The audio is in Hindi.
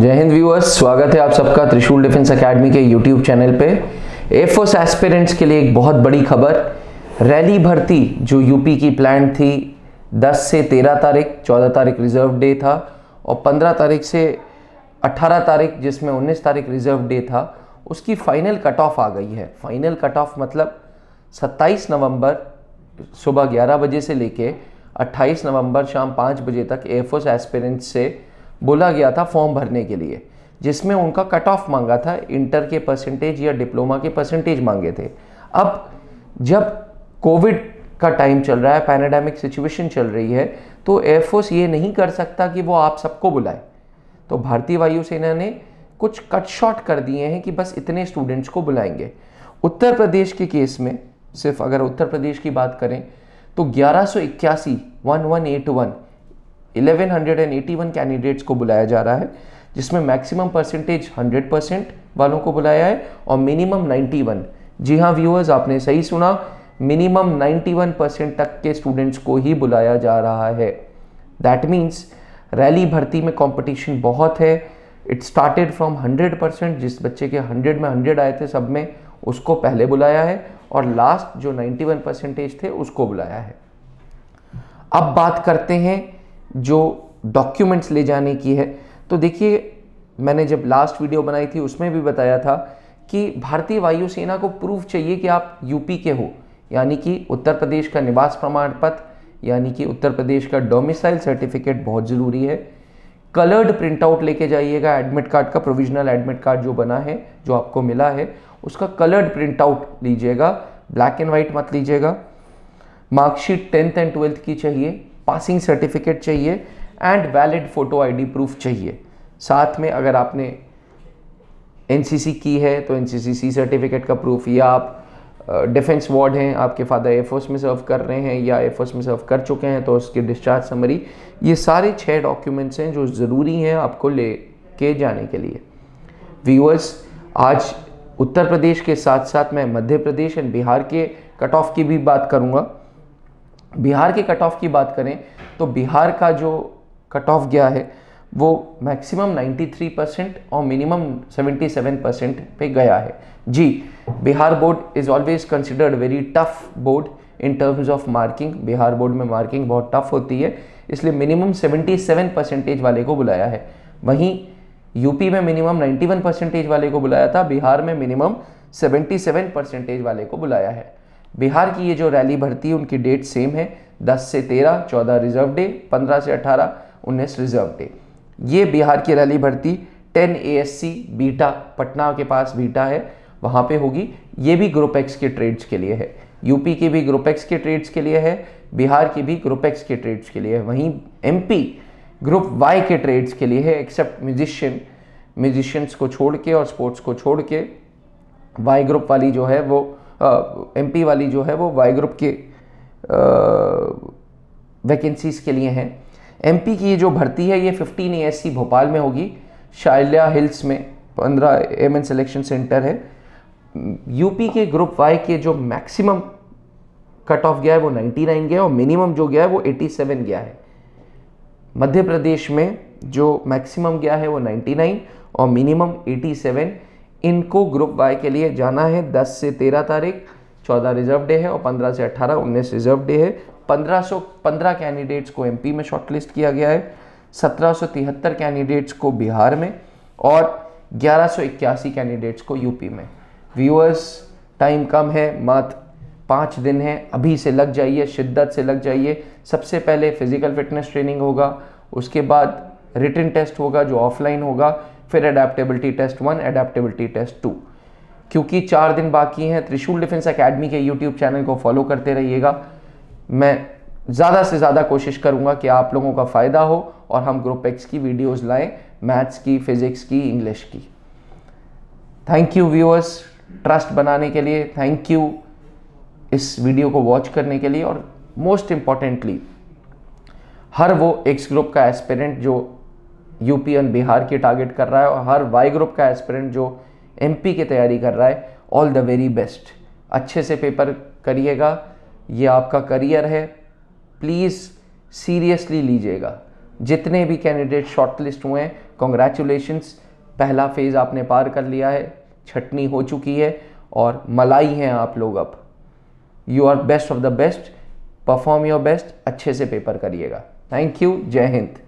जय हिंद व्यूअर्स स्वागत है आप सबका त्रिशूल डिफेंस एकेडमी के यूट्यूब चैनल पे एफोस एस्पिरेंट्स के लिए एक बहुत बड़ी खबर रैली भर्ती जो यूपी की प्लान थी 10 से 13 तारीख 14 तारीख रिजर्व डे था और 15 तारीख से 18 तारीख जिसमें 19 तारीख रिजर्व डे था उसकी फाइनल कट ऑफ आ गई है फाइनल कट ऑफ मतलब 27 नवंबर सुबह 11 बजे से लेके 28 नवंबर शाम 5 बजे तक एफोस एस्पिरेंट्स से बोला गया था फॉर्म भरने के लिए जिसमें उनका कट ऑफ मांगा था इंटर के परसेंटेज या डिप्लोमा के परसेंटेज मांगे थे अब जब कोविड का टाइम चल रहा है पैनाडेमिक सिचुएशन चल रही है तो एयरफोर्स ये नहीं कर सकता कि वो आप सबको बुलाए तो भारतीय वायुसेना ने कुछ कट शॉर्ट कर दिए हैं कि बस इतने स्टूडेंट्स को बुलाएंगे उत्तर प्रदेश के केस में सिर्फ अगर उत्तर प्रदेश की बात करें तो ग्यारह सौ इक्यासी one one eight one 1181 candidates को बुलाया जा रहा है जिसमें मैक्सिमम परसेंटेज 100 परसेंट वालों को बुलाया है और मिनिमम 91 जी हाँ व्यूअर्स आपने सही सुना मिनिमम 91 परसेंट तक के स्टूडेंट्स को ही बुलाया जा रहा है दैट मीन्स रैली भर्ती में कंपटीशन बहुत है it started from hundred percent जिस बच्चे के हंड्रेड में हंड्रेड आए थे सब में उसको पहले बुलाया है और लास्ट जो वन परसेंटेज थे उसको बुलाया है अब बात करते हैं जो डॉक्यूमेंट्स ले जाने की है तो देखिए मैंने जब लास्ट वीडियो बनाई थी उसमें भी बताया था कि भारतीय वायुसेना को प्रूफ चाहिए कि आप यूपी के हो यानी कि उत्तर प्रदेश का निवास प्रमाण पत्र यानी कि उत्तर प्रदेश का डोमिसाइल सर्टिफिकेट बहुत ज़रूरी है कलर्ड प्रिंट आउट लेके जाइएगा एडमिट कार्ड का प्रोविजनल एडमिट कार्ड जो बना है जो आपको मिला है उसका कलर्ड प्रिंट आउट लीजिएगा ब्लैक एंड वाइट मत लीजिएगा मार्कशीट टेंथ एंड ट्वेल्थ की चाहिए पासिंग सर्टिफिकेट चाहिए and valid photo ID proof चाहिए साथ में अगर आपने एन की है तो एन सी सर्टिफिकेट का प्रूफ या आप डिफेंस वार्ड हैं आपके फादर एयरफोर्स में सर्व कर रहे हैं या एयरफोर्स में सर्व कर चुके हैं तो उसके डिस्चार्ज समरी ये सारे छः डॉक्यूमेंट्स हैं जो ज़रूरी हैं आपको ले के जाने के लिए व्यूअर्स आज उत्तर प्रदेश के साथ साथ मैं मध्य प्रदेश एंड बिहार के कट ऑफ की भी बात करूँगा बिहार के कट ऑफ की बात करें तो बिहार का जो कट ऑफ गया है वो मैक्सिमम 93 परसेंट और मिनिमम 77 परसेंट पे गया है जी Bihar board is always considered very tough board in terms of marking Bihar board में मार्किंग बहुत टफ होती है इसलिए मिनिमम 77 परसेंटेज वाले को बुलाया है वहीं यूपी में मिनिमम 91 परसेंटेज वाले को बुलाया था बिहार में मिनिमम 77 परसेंटेज वाले को बुलाया है बिहार की ये जो रैली भर्ती है उनकी डेट सेम है 10 से 13, 14 रिजर्व डे 15 से 18, 19 रिजर्व डे ये बिहार की रैली भर्ती 10 एएससी बीटा पटना के पास बीटा है वहाँ पे होगी ये भी ग्रुप एक्स के ट्रेड्स के लिए है यूपी के भी ग्रुप एक्स के ट्रेड्स के लिए है बिहार के भी ग्रुप एक्स के ट्रेड्स के लिए है वहीं एम ग्रुप वाई के ट्रेड्स के लिए है एक्सेप्ट म्यूजिशियन म्यूजिशियंस को छोड़ के और स्पोर्ट्स को छोड़ के वाई ग्रुप वाली जो है वो एमपी वाली जो है वो वाई ग्रुप के वैकेंसीज़ के लिए हैं एमपी की ये जो भर्ती है ये 15 एएससी भोपाल में होगी शाइल्या हिल्स में 15 एमएन सिलेक्शन सेंटर है यूपी के ग्रुप वाई के जो मैक्सिमम कट ऑफ गया है वो 99 गया और मिनिमम जो गया है वो 87 गया है मध्य प्रदेश में जो मैक्सिमम गया है वो 99 और मिनिमम 87 इनको ग्रुप वाई के लिए जाना है 10 से 13 तारीख 14 रिजर्व डे है और 15 से 18 19 रिजर्व डे है 1515 कैंडिडेट्स को एमपी में शॉर्टलिस्ट किया गया है 1773 कैंडिडेट्स को बिहार में और 1181 कैंडिडेट्स को यूपी में व्यूअर्स टाइम कम है मात्र पाँच दिन है अभी से लग जाइए शिद्दत से लग जाइए सबसे पहले फिज़िकल फिटनेस ट्रेनिंग होगा उसके बाद रिटर्न टेस्ट होगा जो ऑफलाइन होगा फिर adaptability test one adaptability test two क्योंकि चार दिन बाकी हैं त्रिशूल डिफेंस अकेडमी के यूट्यूब चैनल को फॉलो करते रहिएगा मैं ज़्यादा से ज़्यादा कोशिश करूँगा कि आप लोगों का फ़ायदा हो और हम ग्रुप एक्स की वीडियोज़ लाएँ मैथ्स की फिज़िक्स की इंग्लिश की थैंक यू व्यूअर्स ट्रस्ट बनाने के लिए थैंक यू इस वीडियो को वॉच करने के लिए और मोस्ट इम्पॉर्टेंटली हर वो एक्स ग्रुप का एस्पिरेंट जो यूपी एंड बिहार की टारगेट कर रहा है और हर वाई ग्रुप का एस्पिरेंट जो एम की तैयारी कर रहा है ऑल द वेरी बेस्ट अच्छे से पेपर करिएगा ये आपका करियर है प्लीज़ सीरियसली लीजिएगा जितने भी कैंडिडेट शॉर्टलिस्ट हुए हैं कॉन्ग्रेचुलेशन्स पहला फेज़ आपने पार कर लिया है छटनी हो चुकी है और मलाई हैं आप लोग अब you are best of the best perform your best अच्छे से पेपर करिएगा थैंक यू जय हिंद